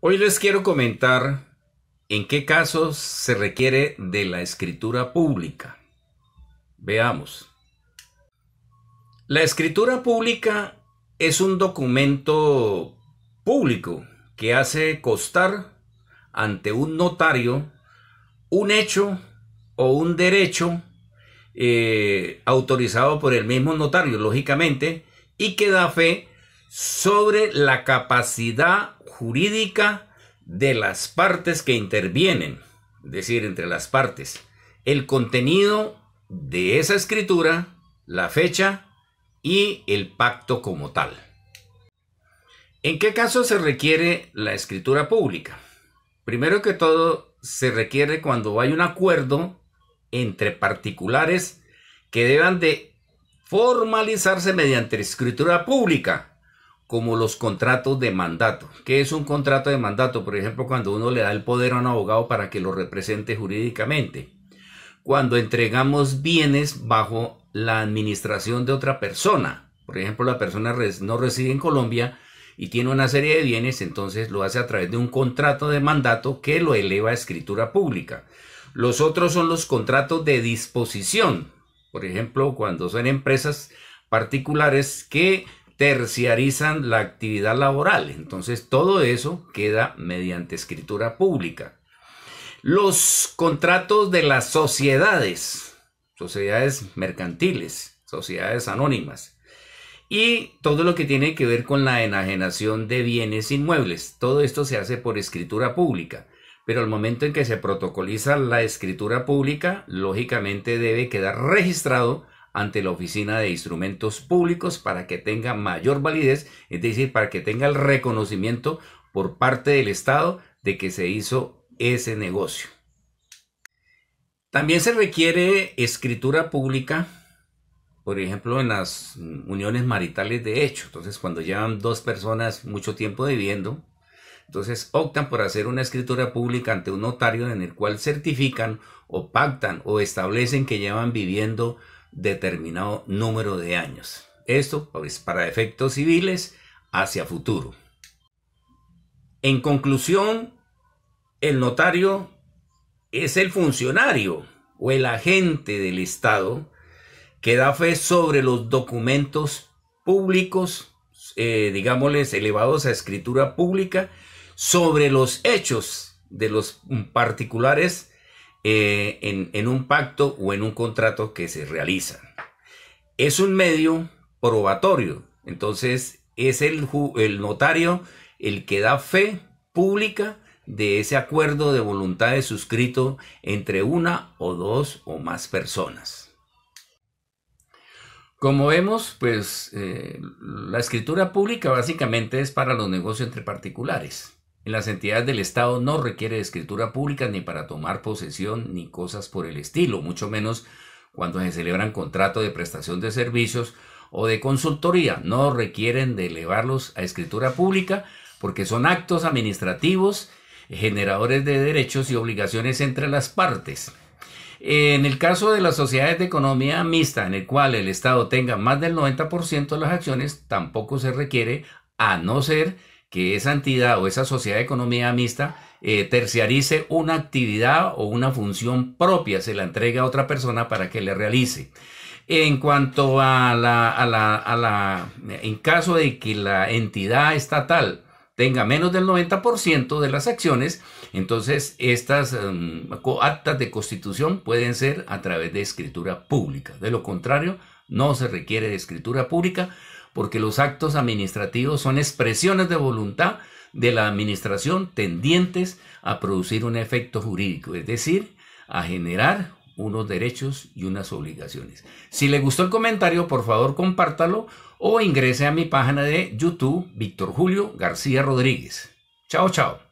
Hoy les quiero comentar en qué casos se requiere de la escritura pública. Veamos. La escritura pública es un documento público que hace costar ante un notario un hecho o un derecho eh, autorizado por el mismo notario, lógicamente, y que da fe sobre la capacidad jurídica de las partes que intervienen, es decir, entre las partes, el contenido de esa escritura, la fecha y el pacto como tal. ¿En qué caso se requiere la escritura pública? Primero que todo, se requiere cuando hay un acuerdo entre particulares que deban de formalizarse mediante escritura pública como los contratos de mandato. ¿Qué es un contrato de mandato? Por ejemplo, cuando uno le da el poder a un abogado para que lo represente jurídicamente. Cuando entregamos bienes bajo la administración de otra persona. Por ejemplo, la persona no reside en Colombia y tiene una serie de bienes, entonces lo hace a través de un contrato de mandato que lo eleva a escritura pública. Los otros son los contratos de disposición. Por ejemplo, cuando son empresas particulares que terciarizan la actividad laboral. Entonces todo eso queda mediante escritura pública. Los contratos de las sociedades, sociedades mercantiles, sociedades anónimas. Y todo lo que tiene que ver con la enajenación de bienes inmuebles. Todo esto se hace por escritura pública. Pero al momento en que se protocoliza la escritura pública, lógicamente debe quedar registrado ante la Oficina de Instrumentos Públicos para que tenga mayor validez, es decir, para que tenga el reconocimiento por parte del Estado de que se hizo ese negocio. También se requiere escritura pública, por ejemplo, en las uniones maritales de hecho. Entonces, cuando llevan dos personas mucho tiempo viviendo, entonces optan por hacer una escritura pública ante un notario en el cual certifican o pactan o establecen que llevan viviendo determinado número de años. Esto es para efectos civiles hacia futuro. En conclusión, el notario es el funcionario o el agente del Estado que da fe sobre los documentos públicos, eh, digámosles, elevados a escritura pública, sobre los hechos de los particulares eh, en, un pacto o en un contrato que se realiza. Es un medio probatorio, entonces es el, notario el que da fe pública de ese acuerdo de voluntades suscrito entre una o dos o más personas. Como vemos, pues eh, la escritura pública básicamente es para los negocios entre particulares. En las entidades del Estado no requiere escritura pública ni para tomar posesión ni cosas por el estilo, mucho menos cuando se celebran contratos de prestación de servicios o de consultoría. No requieren de elevarlos a escritura pública porque son actos administrativos generadores de derechos y obligaciones entre las partes. En el caso de las sociedades de economía mixta, en el cual el Estado tenga más del 90% de las acciones, tampoco se requiere, a no ser que esa entidad o esa sociedad de economía mixta eh, terciarice una actividad o una función propia, se la entrega a otra persona para que le realice. En cuanto a la, a la, a la en caso de que la entidad estatal tenga menos del 90% de las acciones, entonces estas em, actas de constitución pueden ser a través de escritura pública. De lo contrario, no se requiere de escritura pública porque los actos administrativos son expresiones de voluntad de la administración tendientes a producir un efecto jurídico, es decir, a generar unos derechos y unas obligaciones. Si le gustó el comentario, por favor compártalo o ingrese a mi página de YouTube, Víctor Julio García Rodríguez. Chao, chao.